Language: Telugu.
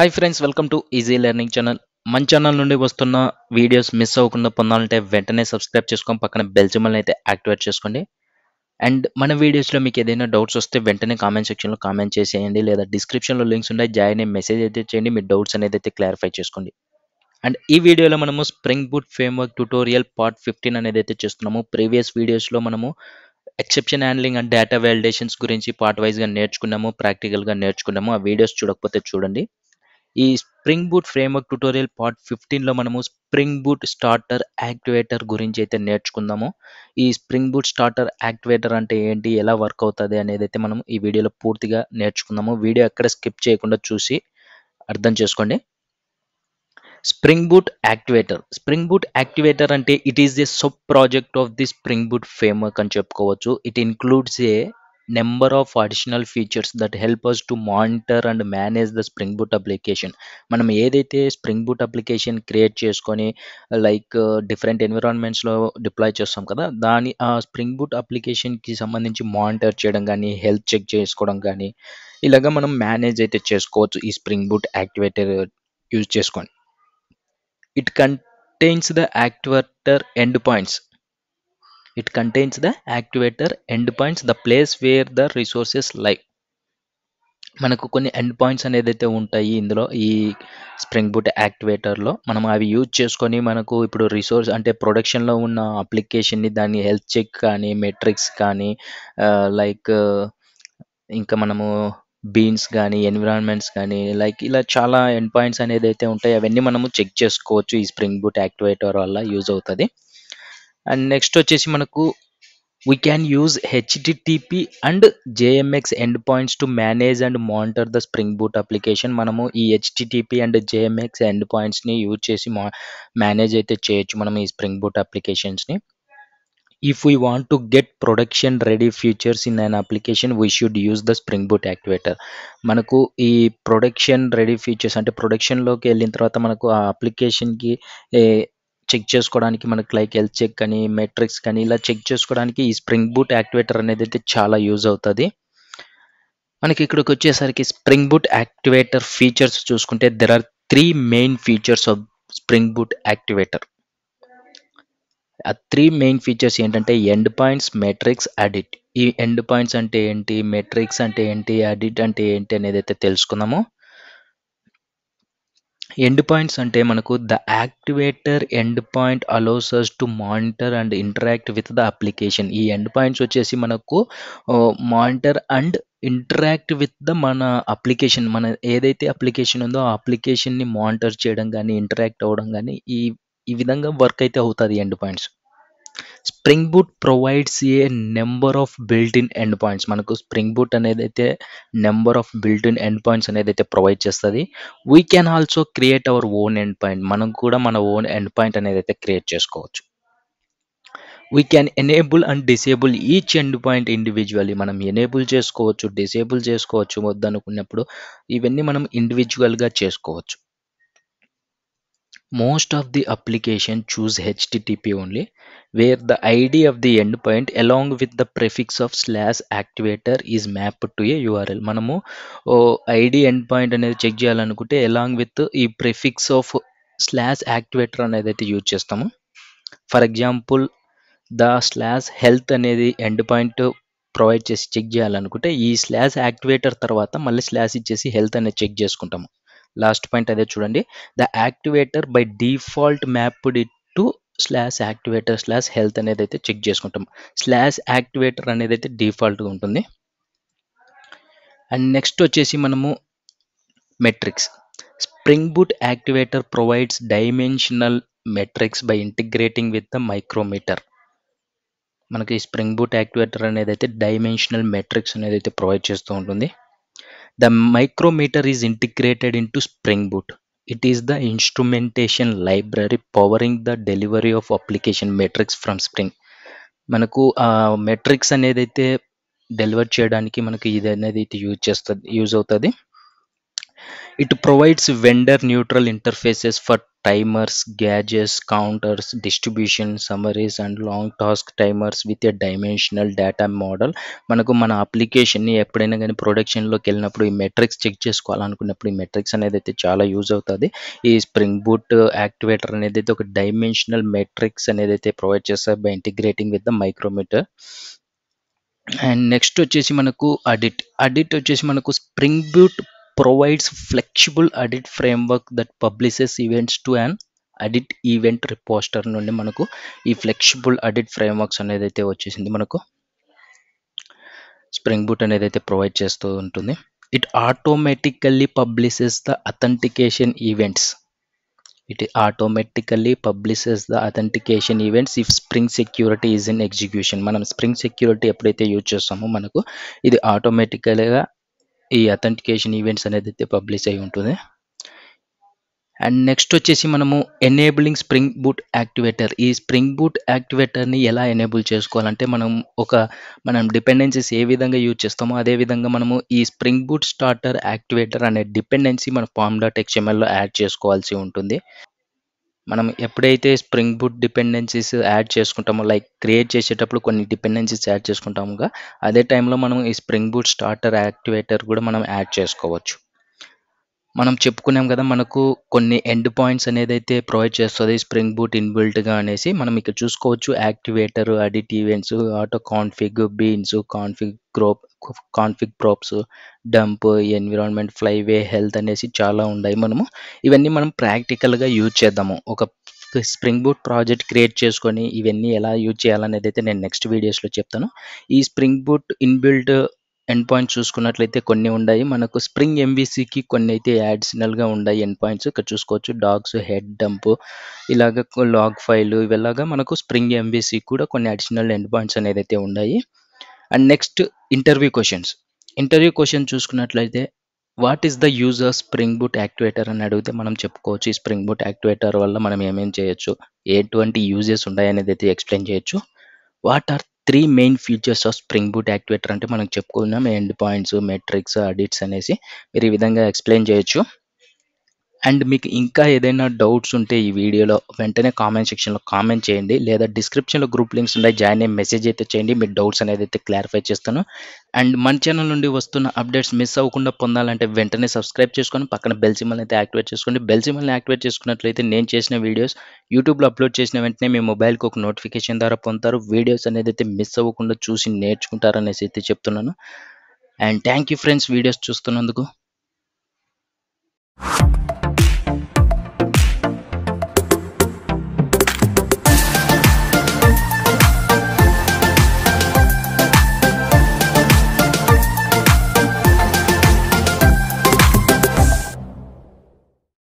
Hi friends welcome to easy learning channel మన ఛానల్ నుండి వస్తున్న వీడియోస్ మిస్ అవ్వకుండా పొందాలంటే వెంటనే సబ్స్క్రైబ్ చేసుకొని పక్కన బెల్ అయితే యాక్టివేట్ చేసుకోండి అండ్ మన వీడియోస్లో మీకు ఏదైనా డౌట్స్ వస్తే వెంటనే కామెంట్ సెక్షన్లో కామెంట్ చేసేయండి లేదా డిస్క్రిప్షన్లో లింక్స్ ఉన్నాయి జాయిన్ అయ్యి మెసేజ్ అయితే చేయండి మీ డౌట్స్ అనేది అయితే క్లారిఫై చేసుకోండి అండ్ ఈ వీడియోలో మనము Spring Boot framework tutorial part fifteen అనేది అయితే చేస్తున్నాము ప్రీవియస్ వీడియోస్లో మనము exception handling and data validations గురించి పార్ట్ వైజ్గా నేర్చుకున్నాము ప్రాక్టికల్గా నేర్చుకున్నాము ఆ వీడియోస్ చూడకపోతే చూడండి ఈ Spring Boot framework tutorial part ఫిఫ్టీన్లో మనము స్ప్రింగ్ బూట్ స్టార్టర్ యాక్టివేటర్ గురించి అయితే నేర్చుకుందాము ఈ స్ప్రింగ్ బూట్ స్టార్టర్ యాక్టివేటర్ అంటే ఏంటి ఎలా వర్క్ అవుతుంది అనేది అయితే మనం ఈ వీడియోలో పూర్తిగా నేర్చుకుందాము వీడియో ఎక్కడ స్కిప్ చేయకుండా చూసి అర్థం చేసుకోండి Spring boot activator Spring boot activator అంటే it is a sub project of the Spring Boot framework అని చెప్పుకోవచ్చు it includes a number of additional features that help us to monitor and manage the Spring Boot application మనం ఏదైతే స్ప్రింగ్ బూట్ అప్లికేషన్ క్రియేట్ చేసుకొని లైక్ డిఫరెంట్ ఎన్విరాన్మెంట్స్లో డిప్లాయ్ చేస్తాం కదా దాని ఆ స్ప్రింగ్ బూట్ అప్లికేషన్కి సంబంధించి మానిటర్ చేయడం కానీ హెల్త్ చెక్ చేసుకోవడం కానీ ఇలాగ మనం మేనేజ్ అయితే చేసుకోవచ్చు ఈ స్ప్రింగ్ బూట్ యాక్టివేటర్ యూజ్ చేసుకొని it contains the activator end points It contains the activator endpoints, the place where the resources lie. మనకు కొన్ని ఎండ్ పాయింట్స్ అనేదైతే ఉంటాయి ఇందులో ఈ స్ప్రింగ్ బూట్ యాక్టివేటర్లో మనం అవి యూజ్ చేసుకొని మనకు ఇప్పుడు రిసోర్స్ అంటే ప్రొడక్షన్లో ఉన్న అప్లికేషన్ని దాన్ని హెల్త్ చెక్ కానీ మెట్రిక్స్ కానీ లైక్ ఇంకా మనము బీన్స్ కానీ ఎన్విరాన్మెంట్స్ కానీ లైక్ ఇలా చాలా ఎండ్ పాయింట్స్ అనేది అయితే ఉంటాయి అవన్నీ మనము చెక్ చేసుకోవచ్చు ఈ స్ప్రింగ్ బూట్ యాక్టివేటర్ వల్ల యూజ్ అవుతుంది అండ్ నెక్స్ట్ వచ్చేసి మనకు we can use HTTP and JMX end points to manage and monitor the Spring Boot application మనము ఈ హెచ్డిటిపి అండ్ జేఎంఎక్స్ ఎండ్ పాయింట్స్ని యూజ్ చేసి మా మేనేజ్ అయితే చేయొచ్చు మనం ఈ స్ప్రింగ్ బూట్ అప్లికేషన్స్ని if you want to get production ready features in an application we should use the Spring boot activator మనకు ఈ ప్రొడక్షన్ రెడీ ఫ్యూచర్స్ అంటే ప్రొడక్షన్లోకి వెళ్ళిన తర్వాత మనకు ఆ అప్లికేషన్కి చెక్ చేసుకోవడానికి మనకు లైక్ హెల్త్ చెక్ కానీ మెట్రిక్స్ కానీ ఇలా చెక్ చేసుకోవడానికి ఈ స్ప్రింగ్ బూట్ యాక్టివేటర్ అనేది అయితే చాలా యూజ్ అవుతుంది మనకి ఇక్కడికి వచ్చేసరికి స్ప్రింగ్ బూట్ యాక్టివేటర్ ఫీచర్స్ చూసుకుంటే there are three main features of spring boot activator ఆ త్రీ మెయిన్ ఫీచర్స్ ఏంటంటే ఎండ్ పాయింట్స్ మెట్రిక్స్ అడిట్ ఈ ఎండ్ పాయింట్స్ అంటే ఏంటి మెట్రిక్స్ అంటే ఏంటి అడిట్ అంటే ఏంటి అనేది అయితే తెలుసుకుందాము ఎండ్ పాయింట్స్ అంటే మనకు the activator end point us to monitor and interact with the application ఈ ఎండ్ పాయింట్స్ వచ్చేసి మనకు monitor and interact with the మన అప్లికేషన్ మన ఏదైతే అప్లికేషన్ ఉందో ఆ అప్లికేషన్ని మానిటర్ చేయడం కానీ ఇంటరాక్ట్ అవ్వడం కానీ ఈ ఈ విధంగా వర్క్ అయితే అవుతుంది end points Spring Boot provides a number of built in end points మనకు స్ప్రింగ్ బూట్ అనేది అయితే number of built in end points అనేది అయితే ప్రొవైడ్ చేస్తుంది we can also create our own end point మనం కూడా మన ఓన్ ఎండ్ పాయింట్ అనేది అయితే క్రియేట్ చేసుకోవచ్చు we can enable and disable each end point individually మనం ఎనేబుల్ చేసుకోవచ్చు డిసేబుల్ చేసుకోవచ్చు వద్దనుకున్నప్పుడు ఇవన్నీ మనం ఇండివిజువల్గా చేసుకోవచ్చు most most of the application choose HTTP only where the ID of the endpoint along with the prefix of slash activator is mapped to a URL మనము ఐడి ఎండ్ పాయింట్ అనేది చెక్ చేయాలనుకుంటే అలాంగ్ విత్ ఈ ప్రిఫిక్స్ ఆఫ్ స్లాష్ యాక్టివేటర్ అనేది అయితే యూజ్ చేస్తాము for example the slash health అనేది ఎండ్ పాయింట్ ప్రొవైడ్ చేసి చెక్ చేయాలనుకుంటే ఈ స్లాష్ యాక్టివేటర్ తర్వాత మళ్ళీ స్లాష్ ఇచ్చేసి హెల్త్ అనేది చెక్ చేసుకుంటాము లాస్ట్ పాయింట్ అదే చూడండి the activator by default mapped it to slash activator slash health అనేది అయితే చెక్ చేసుకుంటాం స్లాష్ యాక్టివేటర్ అనేది అయితే డిఫాల్ట్గా ఉంటుంది అండ్ నెక్స్ట్ వచ్చేసి మనము metrics Spring boot activator provides dimensional metrics by integrating with the Micrometer మనకి స్ప్రింగ్ బూట్ యాక్టివేటర్ అనేది అయితే డైమెన్షనల్ మెట్రిక్స్ అనేది అయితే ప్రొవైడ్ చేస్తూ ఉంటుంది The micrometer is integrated into Spring Boot. It is the instrumentation library powering the delivery of application metrics from Spring. మనకు మెట్రిక్స్ అనేది అయితే డెలివర్ చేయడానికి మనకు ఇది అనేది అయితే యూజ్ చేస్తుంది యూజ్ అవుతుంది it provides vendor neutral interfaces for timers gauges counters distribution summaries and long task timers with a dimensional data model మనకు మన అప్లికేషన్ని ఎప్పుడైనా కానీ ప్రొడక్షన్లోకి వెళ్ళినప్పుడు ఈ మెట్రిక్స్ చెక్ చేసుకోవాలనుకున్నప్పుడు ఈ మెట్రిక్స్ అనేది అయితే చాలా యూజ్ అవుతుంది ఈ స్ప్రింగ్ బూట్ యాక్టివేటర్ అనేది అయితే ఒక డైమెన్షనల్ మెట్రిక్స్ అనేది అయితే ప్రొవైడ్ చేస్తారు by integrating with the Micrometer and next వచ్చేసి మనకు అడిట్ అడిట్ వచ్చేసి మనకు Spring Boot provides flexible edit framework that publishes events to an audit event repository నుండి మనకు ఈ ఫ్లెక్సిబుల్ అడిట్ ఫ్రేమ్వర్క్స్ అనేది అయితే వచ్చేసింది మనకు స్ప్రింగ్ బూట్ అనేది అయితే ప్రొవైడ్ చేస్తూ ఉంటుంది it automatically publishes the authentication events it automatically publishes the authentication events if Spring Security is in execution మనం స్ప్రింగ్ సెక్యూరిటీ ఎప్పుడైతే యూజ్ చేస్తామో మనకు ఇది ఆటోమేటికల్గా ఈ అథెంటికేషన్ ఈవెంట్స్ అనేది అయితే పబ్లిష్ అయి ఉంటుంది అండ్ నెక్స్ట్ వచ్చేసి మనము ఎనేబులింగ్ స్ప్రింగ్ బూట్ యాక్టివేటర్ ఈ స్ప్రింగ్ బూట్ యాక్టివేటర్ని ఎలా ఎనేబుల్ చేసుకోవాలంటే మనం ఒక మనం డిపెండెన్సీస్ ఏ విధంగా యూజ్ చేస్తామో అదే విధంగా మనము ఈ స్ప్రింగ్ బూట్ స్టార్టర్ యాక్టివేటర్ అనే డిపెండెన్సీ మన ఫామ్ డాట్ ఎక్స్ఎంఎల్లో యాడ్ చేసుకోవాల్సి ఉంటుంది మనం ఎప్పుడైతే స్ప్రింగ్ బూట్ డిపెండెన్సీస్ యాడ్ చేసుకుంటామో లైక్ క్రియేట్ చేసేటప్పుడు కొన్ని డిపెండెన్సీస్ యాడ్ చేసుకుంటాముగా అదే టైంలో మనం ఈ స్ప్రింగ్ బూట్ స్టార్టర్ యాక్టివేటర్ కూడా మనం యాడ్ చేసుకోవచ్చు మనం చెప్పుకున్నాం కదా మనకు కొన్ని ఎండ్ పాయింట్స్ అనేది అయితే ప్రొవైడ్ చేస్తుంది స్ప్రింగ్ బూట్ ఇన్బిల్ట్గా అనేసి మనం ఇక్కడ చూసుకోవచ్చు activator audit events auto config beans config group config props dump environment Flyway health అనేసి చాలా ఉన్నాయి మనము ఇవన్నీ మనం ప్రాక్టికల్గా యూజ్ చేద్దాము ఒక స్ప్రింగ్ బూట్ ప్రాజెక్ట్ క్రియేట్ చేసుకొని ఇవన్నీ ఎలా యూజ్ చేయాలనేది అయితే నేను నెక్స్ట్ వీడియోస్లో చెప్తాను ఈ Spring Boot inbuilt end points చూసుకున్నట్లయితే కొన్ని ఉన్నాయి మనకు స్ప్రింగ్ ఎంబీసీకి కొన్ని అయితే యాడిషనల్గా ఉన్నాయి ఎండ్ పాయింట్స్ ఇక్కడ చూసుకోవచ్చు డాగ్స్ హెడ్ డంప్ ఇలాగ లాగ్ ఫైల్ ఇలాగా మనకు స్ప్రింగ్ ఎంబీసీ కూడా కొన్ని అడిషనల్ ఎండ్ పాయింట్స్ అనేది అయితే ఉన్నాయి and next interview questions interview question చూసుకున్నట్లయితే what is the use of spring boot activator అని అడిగితే మనం చెప్పుకోవచ్చు ఈ స్ప్రింగ్ బూట్ యాక్టివేటర్ వల్ల మనం ఏమేం చేయొచ్చు ఎటువంటి యూజెస్ ఉన్నాయి అనేది అయితే ఎక్స్ప్లెయిన్ చేయొచ్చు what are three main features of spring boot activator అంటే మనం చెప్పుకుందాం ఎండ్ పాయింట్స్ మెట్రిక్స్ అడిట్స్ అనేసి మీరు ఈ విధంగా ఎక్స్ప్లెయిన్ చేయొచ్చు అండ్ మీకు ఇంకా ఏదైనా డౌట్స్ ఉంటే ఈ వీడియోలో వెంటనే కామెంట్ సెక్షన్లో కామెంట్ చేయండి లేదా డిస్క్రిప్షన్లో గ్రూప్ లింక్స్ ఉన్నాయి జాయిన్ అయ్యి మెసేజ్ అయితే చేయండి మీ డౌట్స్ అనేది అయితే క్లారిఫై చేస్తాను అండ్ మన ఛానల్ నుండి వస్తున్న అప్డేట్స్ మిస్ అవ్వకుండా పొందాలంటే వెంటనే సబ్స్క్రైబ్ చేసుకొని పక్కన బెల్ సిమ్మల్ని అయితే యాక్టివేట్ చేసుకోండి బెల్ సిమ్మల్ని యాక్టివేట్ చేసుకున్నట్లయితే నేను చేసిన వీడియోస్ యూట్యూబ్లో అప్లోడ్ చేసిన వెంటనే మీ మొబైల్కి ఒక నోటిఫికేషన్ ద్వారా పొందుతారు వీడియోస్ అనేది అయితే మిస్ అవ్వకుండా చూసి నేర్చుకుంటారనేసి అయితే చెప్తున్నాను and thank you friends videos చూస్తున్నందుకు